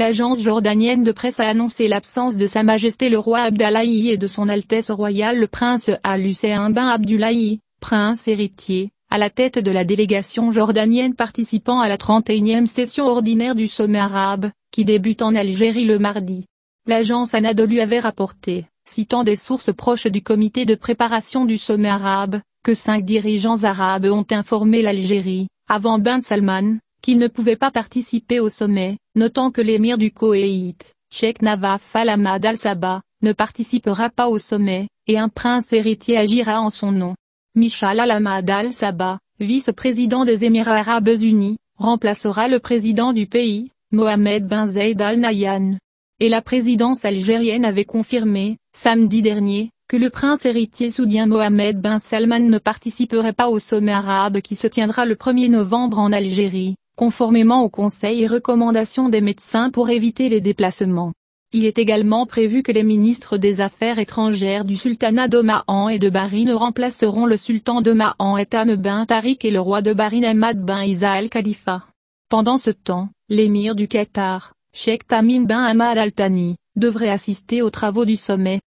l'agence jordanienne de presse a annoncé l'absence de Sa Majesté le roi Abdallah et de son Altesse royale le prince Al-Hussein bin Abdullahi, prince héritier, à la tête de la délégation jordanienne participant à la 31e session ordinaire du sommet arabe, qui débute en Algérie le mardi. L'agence Anadolu avait rapporté, citant des sources proches du comité de préparation du sommet arabe, que cinq dirigeants arabes ont informé l'Algérie, avant Ben Salman, qu'il ne pouvait pas participer au sommet, notant que l'émir du Koweït, Cheikh Nawaf al-Ahmad al-Sabah, ne participera pas au sommet, et un prince héritier agira en son nom. Michal al-Ahmad al-Sabah, vice-président des Émirats arabes unis, remplacera le président du pays, Mohamed bin Zayed Al Nahyan. Et la présidence algérienne avait confirmé, samedi dernier, que le prince héritier soudien Mohamed Ben Salman ne participerait pas au sommet arabe qui se tiendra le 1er novembre en Algérie, conformément aux conseils et recommandations des médecins pour éviter les déplacements. Il est également prévu que les ministres des Affaires étrangères du sultanat d'Omahan et de Bahreïn remplaceront le sultan et Tam bin Tariq et le roi de Bahreïn Ahmad bin Isa al-Khalifa. Pendant ce temps, l'émir du Qatar, Sheikh Tamim bin Ahmad al-Thani, devrait assister aux travaux du sommet.